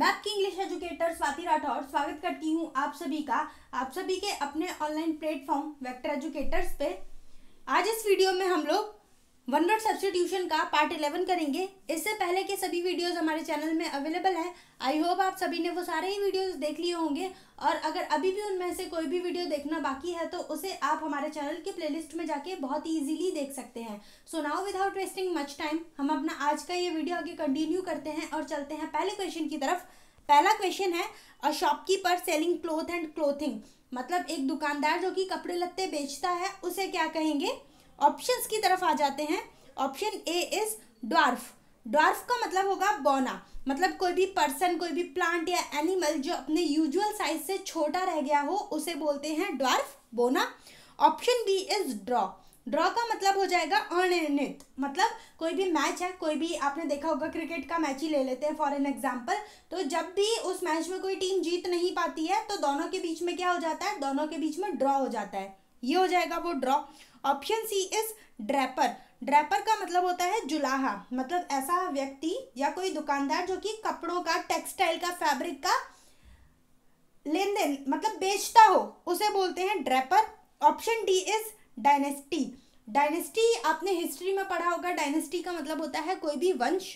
map की English educator Swati Rathore स्वागत करती हूँ आप सभी का आप सभी के अपने ऑनलाइन प्लेटफॉर्म वेक्टर एजुकेटर्स पे आज इस वीडियो में हम लोग वन वर्ड सब्सटीट्यूशन का पार्ट इलेवन करेंगे इससे पहले के सभी वीडियोस हमारे चैनल में अवेलेबल हैं आई होप आप सभी ने वो सारे ही वीडियोस देख लिए होंगे और अगर अभी भी उनमें से कोई भी वीडियो देखना बाकी है तो उसे आप हमारे चैनल के प्लेलिस्ट में जाके बहुत इजीली देख सकते हैं so now without wasting much time हम अपना आज का ये वीडियो आगे कंटिन्यू करते हैं और चलते हैं पहले क्वेश्चन की तरफ पहला क्वेश्चन है a shopkeeper selling cloth and clothing मतलब एक दुकानदार जो कि कपड़े लत्ते बेचता है उसे क्या कहेंगे ऑप्शंस की तरफ आ जाते हैं option A is dwarf dwarf का मतलब होगा बौना मतलब कोई भी पर्सन कोई भी प्लांट या एनिमल जो अपने यूजुअल साइज से छोटा रह गया हो उसे बोलते हैं ड्वार्फ बोना option B is draw draw का मतलब हो जाएगा अनिर्णित मतलब कोई भी मैच है कोई भी आपने देखा होगा क्रिकेट का मैच ही ले लेते हैं फॉर एन एग्जाम्पल तो जब भी उस मैच में कोई टीम जीत नहीं पाती है तो दोनों के बीच में क्या हो जाता है दोनों के बीच में ड्रॉ हो जाता है ये हो जाएगा वो draw option C is draper draper का मतलब होता है जुलाहा मतलब ऐसा व्यक्ति या कोई दुकानदार जो कि कपड़ों का टेक्सटाइल का फैब्रिक का लेन देन मतलब बेचता हो उसे बोलते हैं draper option D is dynasty dynasty आपने हिस्ट्री में पढ़ा होगा डायनेस्टी का मतलब होता है कोई भी वंश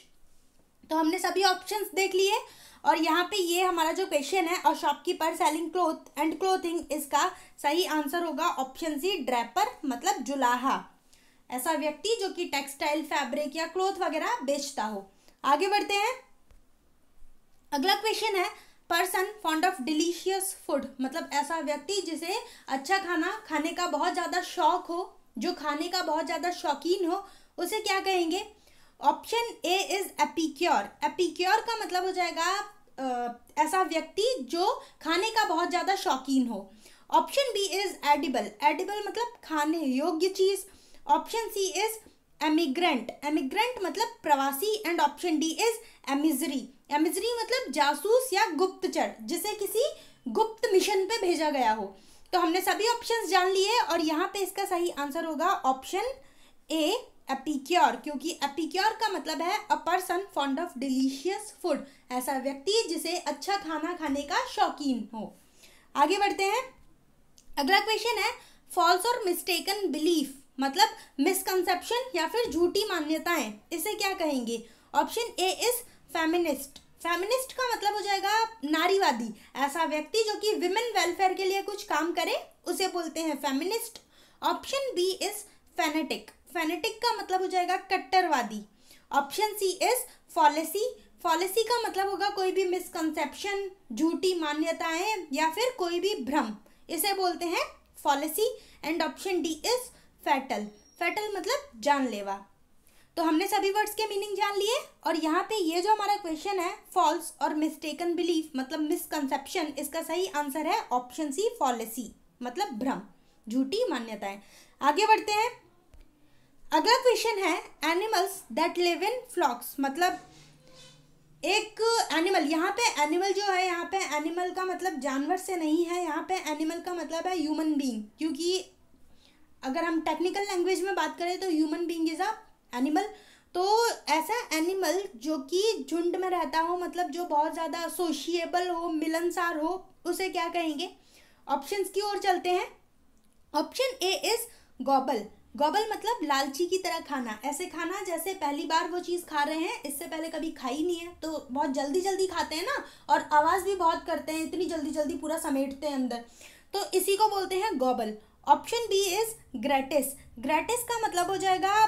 तो हमने सभी ऑप्शन देख लिए और यहाँ पे ये हमारा जो क्वेश्चन है और shopkeeper selling cloth and clothing इसका सही आंसर होगा ऑप्शन सी ड्रैपर मतलब जुलाहा ऐसा व्यक्ति जो कि टेक्सटाइल फैब्रिक या क्लोथ वगैरह बेचता हो आगे बढ़ते हैं अगला क्वेश्चन है person fond of delicious food मतलब ऐसा व्यक्ति जिसे अच्छा खाना खाने का बहुत ज़्यादा शौक हो जो खाने का बहुत ज़्यादा शौकीन हो उसे क्या कहेंगे option A is epicure epicure का मतलब हो जाएगा ऐसा व्यक्ति जो खाने का बहुत ज़्यादा शौकीन हो option B is edible edible मतलब खाने योग्य चीज़ option C is emigrant emigrant मतलब प्रवासी and option D is emissary emissary मतलब जासूस या गुप्तचर जिसे किसी गुप्त मिशन पे भेजा गया हो तो हमने सभी ऑप्शंस जान लिए और यहाँ पे इसका सही आंसर होगा ऑप्शन ए एपिक्योर क्योंकि एपिक्योर का मतलब है a person fond of delicious food ऐसा व्यक्ति जिसे अच्छा खाना खाने का शौकीन हो आगे बढ़ते हैं अगला क्वेश्चन है फॉल्स और मिस्टेकन बिलीफ मतलब मिसकंसेप्शन या फिर झूठी मान्यताएं इसे क्या कहेंगे option A is feminist feminist का मतलब हो जाएगा नारीवादी ऐसा व्यक्ति जो कि विमेन वेलफेयर के लिए कुछ काम करे उसे बोलते हैं feminist option B is fanatic fanatic का मतलब हो जाएगा कट्टरवादी ऑप्शन सी इज फॉलेसी फॉलेसी का मतलब होगा कोई भी मिसकंसेप्शन झूठी मान्यताएं या फिर कोई भी भ्रम इसे बोलते हैं fallacy and option D is fatal fatal मतलब जानलेवा तो हमने सभी वर्ड्स के मीनिंग जान लिए और यहाँ पे ये जो हमारा क्वेश्चन है फॉल्स और मिस्टेकन बिलीफ मतलब मिसकंसेप्शन इसका सही आंसर है ऑप्शन सी फॉलेसी मतलब भ्रम झूठी मान्यताएं आगे बढ़ते हैं अगला क्वेश्चन है animals that live in flocks मतलब एक एनिमल यहाँ पे एनिमल जो है यहाँ पे एनिमल का मतलब जानवर से नहीं है यहाँ पे एनिमल का मतलब है ह्यूमन बीइंग क्योंकि अगर हम टेक्निकल लैंग्वेज में बात करें तो human being is a animal तो ऐसा एनिमल जो कि झुंड में रहता हो मतलब जो बहुत ज़्यादा सोशिएबल हो मिलनसार हो उसे क्या कहेंगे ऑप्शंस की ओर चलते हैं option A is gobble gobble मतलब लालची की तरह खाना ऐसे खाना जैसे पहली बार वो चीज़ खा रहे हैं इससे पहले कभी खाई नहीं है तो बहुत जल्दी जल्दी खाते हैं ना और आवाज़ भी बहुत करते हैं इतनी जल्दी जल्दी पूरा समेटते हैं अंदर तो इसी को बोलते हैं gobble option B is gratis gratis का मतलब हो जाएगा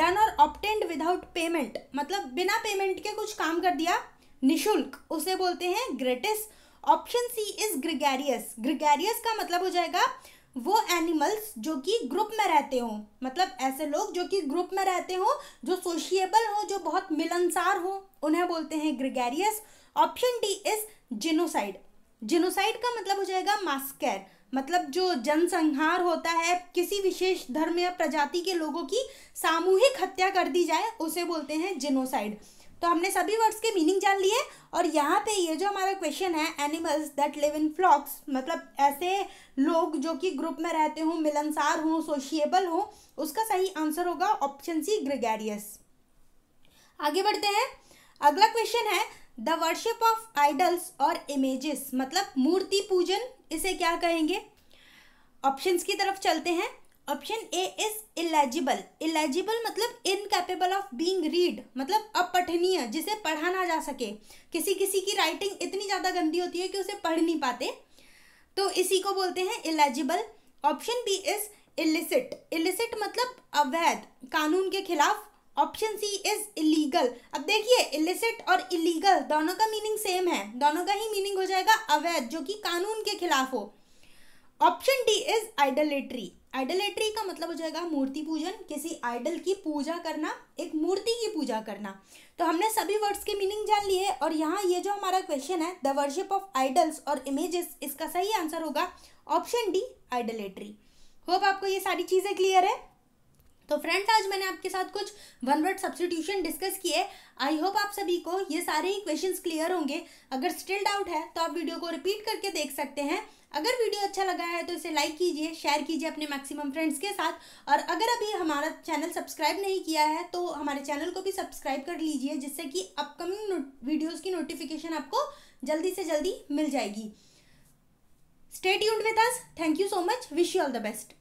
डन और ऑप्टेंड विदाउट पेमेंट मतलब बिना पेमेंट के कुछ काम कर दिया निशुल्क उसे बोलते हैं gratis option C is gregarious gregarious का मतलब हो जाएगा वो एनिमल्स जो कि ग्रुप में रहते हों मतलब ऐसे लोग जो कि ग्रुप में रहते हों जो सोशिएबल हों जो बहुत मिलनसार हों उन्हें बोलते हैं gregarious option D is genocide genocide का मतलब हो जाएगा मास्कर मतलब जो जनसंहार होता है किसी विशेष धर्म या प्रजाति के लोगों की सामूहिक हत्या कर दी जाए उसे बोलते हैं जिनोसाइड तो हमने सभी वर्ड्स के मीनिंग जान लिए और यहाँ पे ये जो हमारा क्वेश्चन है animals that live in flocks मतलब ऐसे लोग जो कि ग्रुप में रहते हों मिलनसार हों सोशिएबल हों उसका सही आंसर होगा ऑप्शन सी ग्रिगेरियस आगे बढ़ते हैं अगला क्वेश्चन है द वर्शिप ऑफ आइडल्स और इमेजेस मतलब मूर्ति पूजन इसे क्या कहेंगे ऑप्शंस की तरफ चलते हैं option A is illegible illegible मतलब इनकेपेबल ऑफ बींग रीड मतलब अपठनीय जिसे पढ़ा ना जा सके किसी किसी की राइटिंग इतनी ज़्यादा गंदी होती है कि उसे पढ़ नहीं पाते तो इसी को बोलते हैं illegible option B is illicit illicit मतलब अवैध कानून के खिलाफ ऑप्शन सी इज इलीगल अब देखिए इलिसिट और इलीगल दोनों का मीनिंग सेम है दोनों का ही मीनिंग हो जाएगा अवैध जो कि कानून के खिलाफ हो option D is idolatry idolatry का मतलब हो जाएगा मूर्ति पूजन किसी आइडल की पूजा करना एक मूर्ति की पूजा करना तो हमने सभी वर्ड्स के मीनिंग जान लिए और यहाँ ये जो हमारा क्वेश्चन है द वर्शिप ऑफ आइडल्स और इमेजेस इसका सही आंसर होगा ऑप्शन डी आइडलेट्री होप आपको ये सारी चीज़ें क्लियर है तो फ्रेंड्स आज मैंने आपके साथ कुछ वन वर्ड सब्सटीट्यूशन डिस्कस किए आई होप आप सभी को ये सारे ही क्वेश्चन क्लियर होंगे अगर स्टिल डाउट है तो आप वीडियो को रिपीट करके देख सकते हैं अगर वीडियो अच्छा लगा है तो इसे लाइक कीजिए शेयर कीजिए अपने मैक्सिमम फ्रेंड्स के साथ और अगर अभी हमारा चैनल सब्सक्राइब नहीं किया है तो हमारे चैनल को भी सब्सक्राइब कर लीजिए जिससे कि अपकमिंग वीडियोस की नोटिफिकेशन आपको जल्दी से जल्दी मिल जाएगी स्टेट यूड with us thank you so much wish you all the best